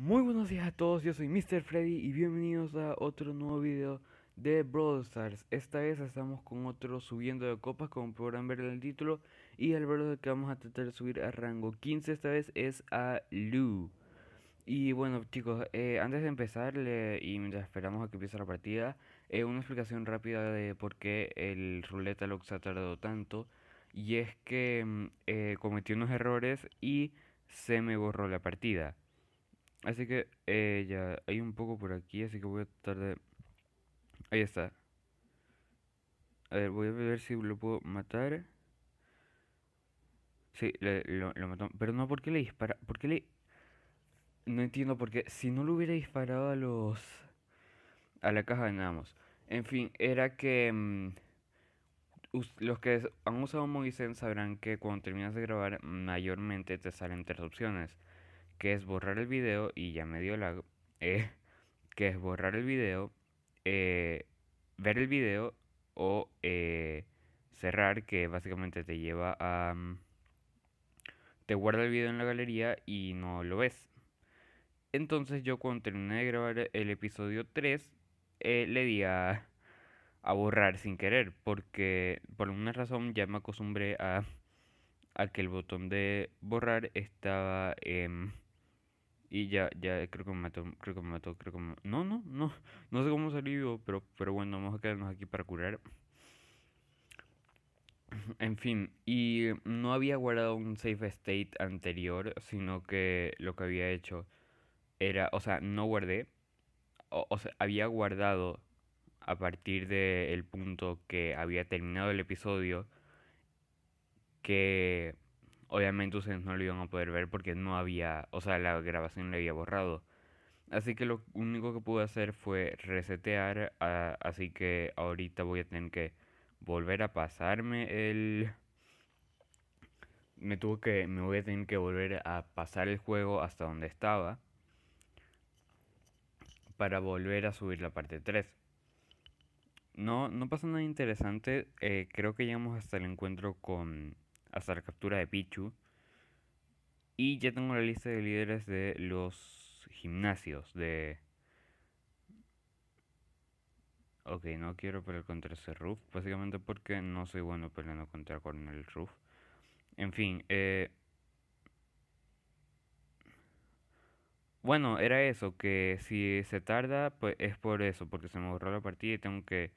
Muy buenos días a todos, yo soy Mr. Freddy y bienvenidos a otro nuevo video de Brawl Stars. Esta vez estamos con otro subiendo de copas, como podrán ver en el título, y el verdadero que vamos a tratar de subir a rango 15 esta vez es a Lu. Y bueno chicos, eh, antes de empezar y mientras esperamos a que empiece la partida, eh, una explicación rápida de por qué el ruleta se ha tardado tanto. Y es que mm, eh, cometió cometí unos errores y se me borró la partida. Así que eh, ya hay un poco por aquí, así que voy a tratar de... Ahí está. A ver, voy a ver si lo puedo matar. Sí, le, lo, mató. Pero no, porque le dispara? ¿Por qué le...? No entiendo por qué. Si no lo hubiera disparado a los... A la caja de namos. En fin, era que... Mm, los que han usado Moisen sabrán que cuando terminas de grabar mayormente te salen interrupciones que es borrar el video y ya me dio la... Eh, que es borrar el video, eh, ver el video o eh, cerrar, que básicamente te lleva a... Mm, te guarda el video en la galería y no lo ves. Entonces yo cuando terminé de grabar el episodio 3, eh, le di a, borrar sin querer, porque por alguna razón ya me acostumbré a, que el botón de borrar estaba... Em, y ya, ya creo que me mató, creo que me mató, creo que me No, no, no. No sé cómo salió, pero, pero bueno, vamos a quedarnos aquí para curar. En fin, y no había guardado un safe state anterior, sino que lo que había hecho era, o sea, no guardé, o, sea, había guardado a partir del punto que había terminado el episodio que Obviamente ustedes no lo iban a poder ver porque no había, o sea, la grabación le había borrado. Así que lo único que pude hacer fue resetear, ah, así que ahorita voy a tener que volver a pasarme el... Me tuvo que, me voy a tener que volver a pasar el juego hasta donde estaba para volver a subir la parte 3. No, no pasa nada interesante. Eh, creo que llegamos hasta el encuentro con hasta la captura de Pichu. Y ya tengo la lista de líderes de los gimnasios de... Ok, no quiero pelear contra ese Roof, básicamente porque no soy bueno peleando contra Cornel Roof. En fin, eh, Bueno, era eso, que si se tarda, pues es por eso, porque se me borró la partida y tengo que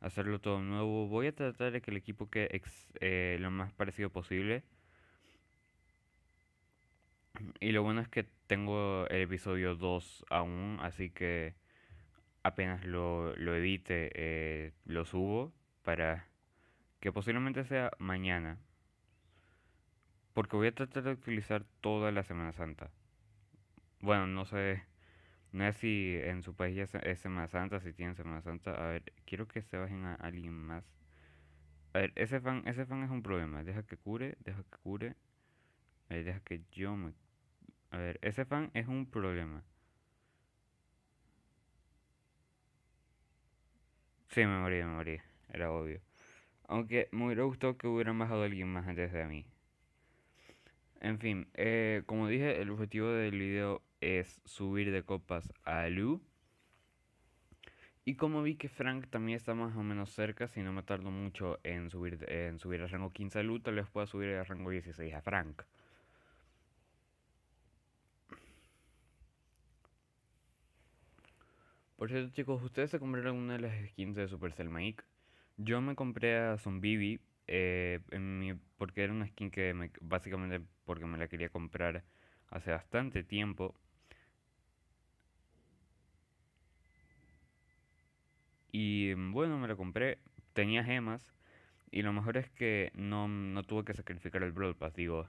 hacerlo todo nuevo. Voy a tratar de que el equipo quede eh, lo más parecido posible. Y lo bueno es que tengo el episodio 2 aún, así que apenas lo, edite, eh, lo subo para que posiblemente sea mañana. Porque voy a tratar de utilizar toda la Semana Santa. Bueno, no sé no sé si en su país ya es Semana Santa, si tienen Semana Santa. A ver, quiero que se bajen a alguien más. A ver, ese fan, ese fan es un problema. Deja que cure, deja que cure. A deja que yo me... A ver, ese fan es un problema. Sí, me morí, me morí. Era obvio. Aunque me hubiera gustado que hubieran bajado a alguien más antes de mí. En fin, eh, como dije, el objetivo del video es subir de copas a Lu. Y como vi que Frank también está más o menos cerca, si no me tardo mucho en subir, en subir al rango 15 a Lu, tal vez pueda subir al rango 16 a Frank. Por cierto, chicos, ¿ustedes se compraron una de las skins de Supercell Mike? Yo me compré a Zombibi eh, porque era una skin que básicamente porque me la quería comprar hace bastante tiempo. Y mm, bueno, me lo compré. Tenía gemas. Y lo mejor es que no, mm, no tuve que sacrificar el blood Pass. Digo,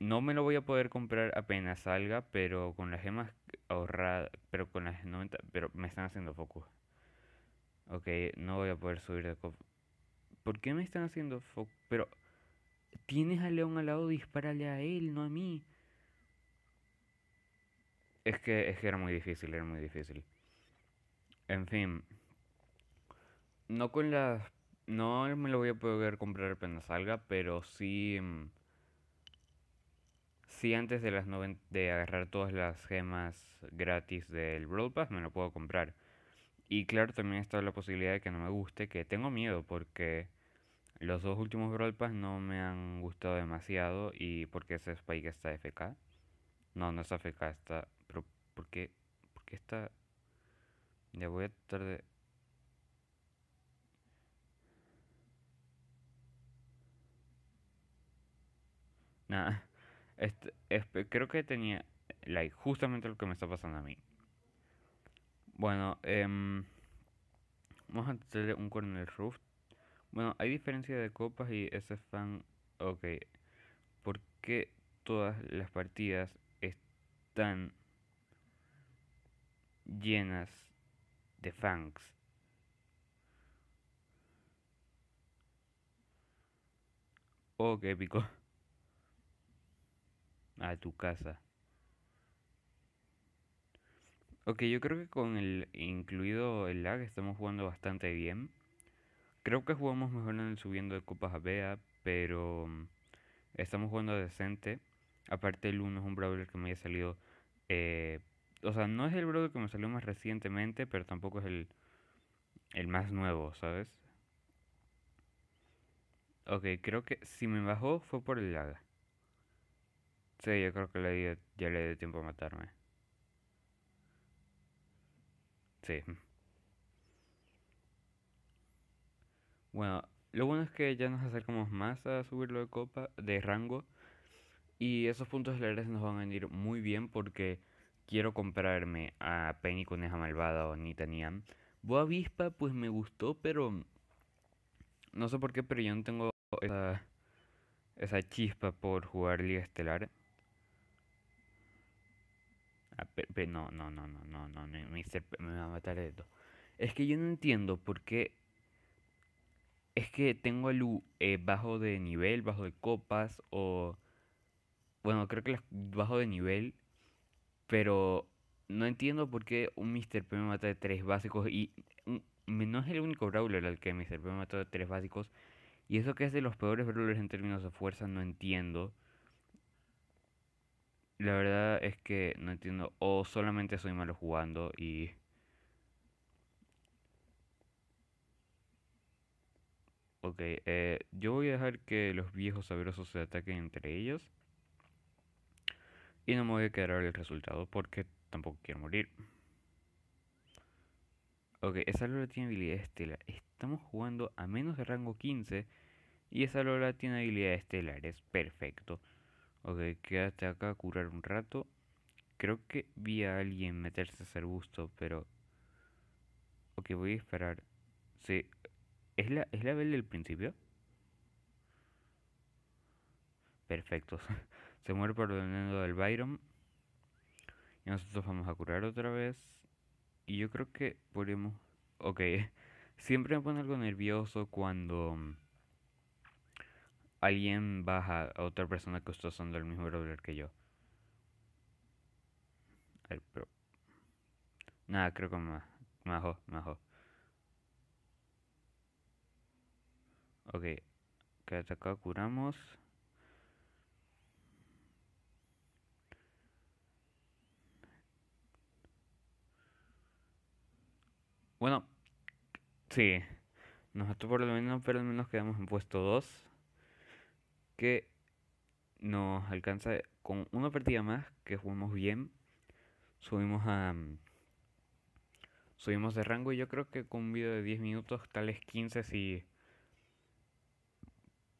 no me lo voy a poder comprar apenas salga, pero con las gemas ahorradas, pero con las 90, pero me están haciendo foco. Ok, no voy a poder subir de ¿Por qué me están haciendo foco? Pero tienes a León al lado, dispárale a él, no a mí. Es que es que era muy difícil, era muy difícil. En fin. No con las. No me lo voy a poder comprar apenas salga, pero sí. Mm, sí, antes de las de agarrar todas las gemas gratis del Brawl Pass, me lo puedo comprar. Y claro, también está la posibilidad de que no me guste, que tengo miedo porque los dos últimos Brawl Pass no me han gustado demasiado y porque ese Spike está FK. No, no está FK, está... Pero ¿por qué? ¿Por qué está ya voy a tratar de... Nada. Este, creo que tenía... Like, justamente lo que me está pasando a mí. Bueno, em, vamos a hacerle un coronel Roof. Bueno, hay diferencia de copas y ese fan... Ok. ¿Por qué todas las partidas están llenas The Fangs. Oh, qué épico. A tu casa. Ok, yo creo que con el incluido el lag estamos jugando bastante bien. Creo que jugamos mejor en el subiendo de copas a Bea, pero mm, estamos jugando decente. Aparte el 1 es un brawler que me haya salido eh, o sea, no es el bro que me salió más recientemente, pero tampoco es el, el más nuevo, ¿sabes? Ok, creo que si me bajó fue por el lag. Sí, yo creo que le ya le di tiempo a matarme. Sí. Bueno, lo bueno es que ya nos acercamos más a subirlo de copa, de rango. Y esos puntos se nos van a ir muy bien porque quiero comprarme a Penny Coneja Malvada o Nita Boa Avispa, pues me gustó, pero no sé por qué, pero yo no tengo esa, esa chispa por jugar Liga Estelar. Ah, pero, no, no, no, no, no, no, me, me va a matar esto. Es que yo no entiendo por qué. Es que tengo el U eh, bajo de nivel, bajo de copas, o. Bueno, creo que bajo de nivel pero no entiendo por qué un Mr. P me mata de tres básicos y no es el único brawler al que Mr. P me mata de tres básicos. Y eso que es de los peores brawlers en términos de fuerza, no entiendo. La verdad es que no entiendo. O solamente soy malo jugando y... Ok, eh, yo voy a dejar que los viejos sabrosos se ataquen entre ellos. Y no me voy a quedar el resultado porque tampoco quiero morir. Ok, esa Lola tiene habilidad estelar. Estamos jugando a menos de rango 15. Y esa Lola tiene habilidad estelar. Es perfecto. Ok, quédate acá a curar un rato. Creo que vi a alguien meterse a hacer gusto, pero... Ok, voy a esperar. Sí. ¿Es la, ¿Es la del principio? Perfecto. Se muere por el veneno del Byron. Y nosotros vamos a curar otra vez. Y yo creo que podemos... Ok. Siempre me pone algo nervioso cuando mm, alguien baja a otra persona que está usando el mismo brawler que yo. pero... Nada, creo que me, bajó, me bajó. Ok. Que acá, curamos. Bueno, sí. Nosotros por lo menos, pero al menos quedamos en puesto 2. Que nos alcanza con una partida más que jugamos bien. Subimos a. Mm, subimos de rango y yo creo que con un video de 10 minutos, tal vez 15 si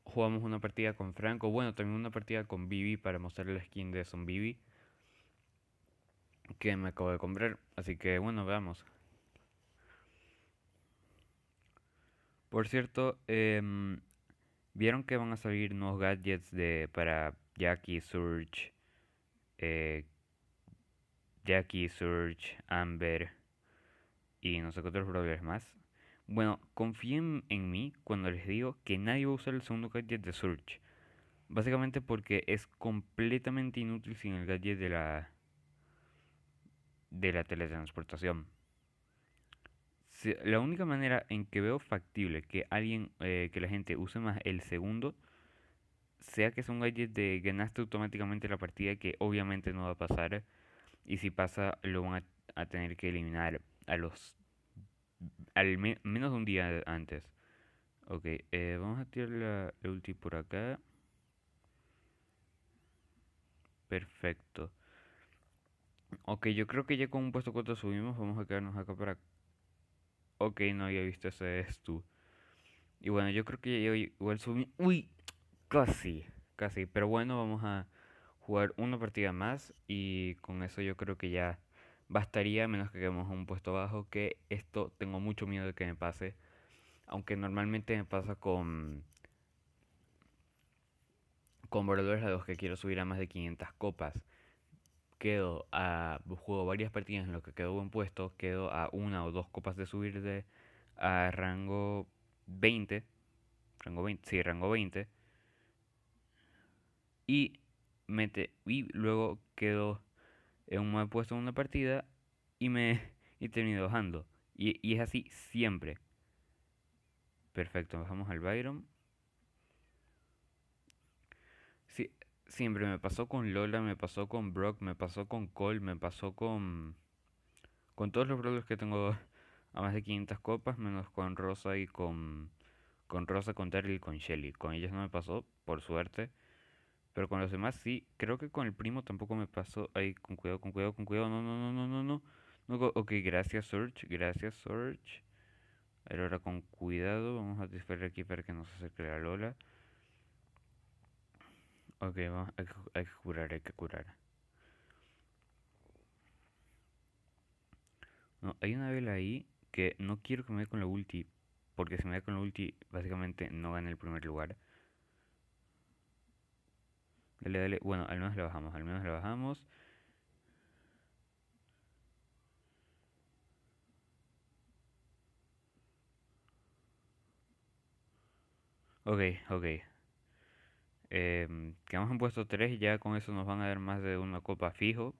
jugamos una partida con Franco. Bueno, también una partida con Bibi para mostrar la skin de Son Vivi que me acabo de comprar. Así que bueno, veamos. Por cierto, em, ¿vieron que van a salir nuevos gadgets de, para Jackie, Surge, eh, Jackie, Surge, Amber y no sé qué otros más? Bueno, confíen en mí cuando les digo que nadie va a usar el segundo gadget de Surge. Básicamente porque es completamente inútil sin el gadget de la de la teletransportación la única manera en que veo factible que alguien, eh, que la gente use más el segundo, sea que es un gadget de ganaste automáticamente la partida, que obviamente no va a pasar. Y si pasa, lo van a, tener que eliminar a los. al menos de un día antes. Ok, eh, vamos a tirar la, la ulti por acá. Perfecto. Ok, yo creo que ya con un puesto 4 subimos. Vamos a quedarnos acá para ok, no había visto ese es tú. Y bueno, yo creo que yo igual subí. Uy, casi, casi. Pero bueno, vamos a jugar una partida más. Y con eso yo creo que ya bastaría, menos que quedemos un puesto bajo. Que esto tengo mucho miedo de que me pase. Aunque normalmente me pasa con. Con a los que quiero subir a más de 500 copas quedo a, juego varias partidas en lo que quedo buen puesto, quedo a una o dos copas de subir de a rango 20, rango 20, sí, rango 20, y, mete, y luego quedo en un mal puesto en una partida y me y termino bajando. Y, y es así siempre. Perfecto, bajamos al Byron. siempre me pasó con Lola, me pasó con Brock, me pasó con Cole, me pasó con con todos los brothers que tengo a más de 500 copas, menos con Rosa y con con Rosa, con Terry y con Shelly. Con ellas no me pasó, por suerte. Pero con los demás sí, creo que con el primo tampoco me pasó. Ay, con cuidado, con cuidado, con cuidado. No, no, no, no, no, no. ok, gracias Surge, gracias Surge. Ahora con cuidado, vamos a disparar aquí para que no se acerque la Lola. Ok, vamos, hay, que curar, hay que curar. No, hay una vela ahí que no quiero que me dé con la ulti. Porque si me da con la ulti, básicamente no gana el primer lugar. Dale, dale. Bueno, al menos la bajamos, al menos la bajamos. Ok, ok. Em, que hemos puesto 3 y ya con eso nos van a dar más de una copa fijo.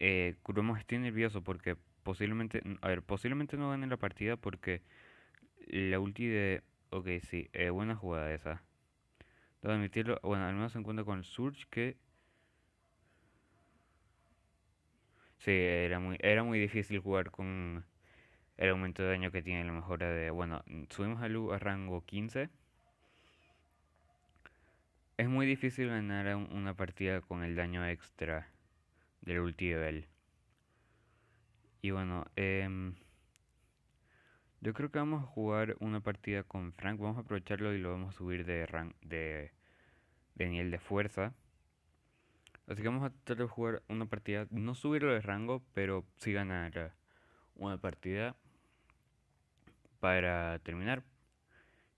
Eh, estoy nervioso porque posiblemente, a ver, posiblemente no gane la partida porque la ulti de... Ok, sí, eh, buena jugada esa. Debo admitirlo, bueno, al menos se encuentra con el Surge que... Sí, era muy, era muy difícil jugar con el aumento de daño que tiene la mejora de... Bueno, subimos a a rango 15. Es muy difícil ganar una partida con el daño extra del ulti de Y bueno, em, yo creo que vamos a jugar una partida con Frank. Vamos a aprovecharlo y lo vamos a subir de, de, de nivel de fuerza. Así que vamos a tratar de jugar una partida, no subirlo de rango, pero sí ganar eh, una partida para terminar.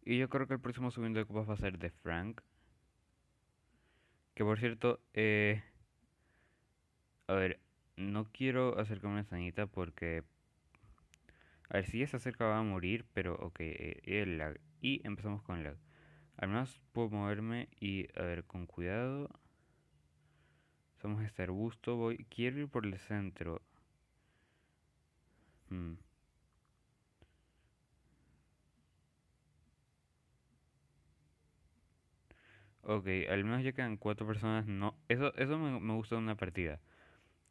Y yo creo que el próximo subiendo de copas va a ser de Frank. Que por cierto, eh, a ver, no quiero acercarme a Sanita porque... A ver, si ya se acerca va a morir, pero ok, eh, eh, el lag. Y empezamos con lag. Al menos puedo moverme y, a ver, con cuidado. Somos este arbusto, voy... Quiero ir por el centro. Hmm. Ok, al menos ya quedan cuatro personas. No, eso, eso me, gusta de una partida.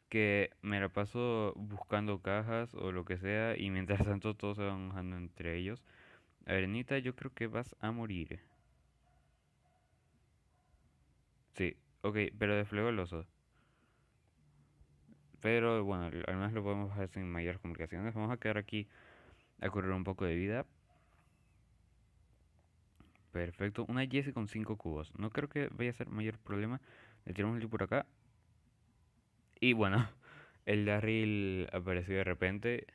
Que me la paso buscando cajas o lo que sea y mientras tanto todos se van mojando entre ellos. A ver Nita, yo creo que vas a morir. Sí, ok, pero desplegó el Pero bueno, al menos lo podemos bajar sin mayores complicaciones. Vamos a quedar aquí a correr un poco de vida Perfecto, una Jesse con 5 cubos. No creo que vaya a ser mayor problema. Le tiramos el por acá. Y bueno, el Darryl apareció de repente.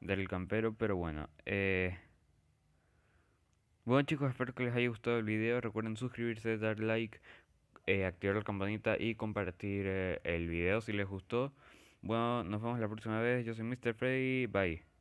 Darryl Campero, pero bueno. Eh. Bueno chicos, espero que les haya gustado el video. Recuerden suscribirse, dar like, eh, activar la campanita y compartir eh, el video si les gustó. Bueno, nos vemos la próxima vez. Yo soy Mr. Freddy. Bye.